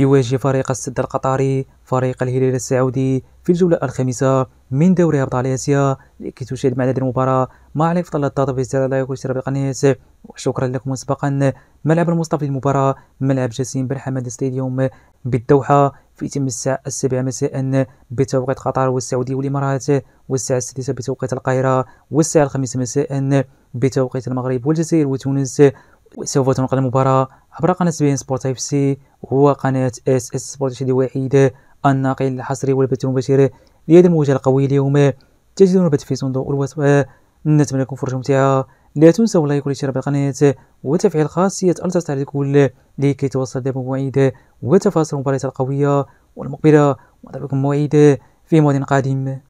يواجه فريق السد القطري فريق الهلال السعودي في الجولة الخامسة من دوري أبطال آسيا لكي تشاهد معنا هذه المباراة ما عليك فضل الضغط باستعداد لايك واشتراك بالقناة وشكرا لكم مسبقا ملعب المصطفى للمباراة ملعب جاسين بن حمد ستاديوم بالدوحة في تم الساعة السابعة مساء بتوقيت قطر والسعودية والإمارات والساعة السادسة بتوقيت القاهرة والساعة الخامسة مساء بتوقيت المغرب والجزائر وتونس وسوف تنقل المباراة عبر قناة سبين سبورت اف سي وقناة اس اس سبورت شدي وحيدة الناقل الحصري والبث المباشر لهذا الموجه القوي اليوم تجدون البث في صندوق الوصف نتمنى لكم فرجة ممتعة لا تنسوا اللايك والاشتراك بالقناة وتفعيل خاصية الجرس على الكل لكي توصل دائما مواعيد وتفاصيل المباريات القوية والمقبلة ونضع لكم موعد في موعد قادم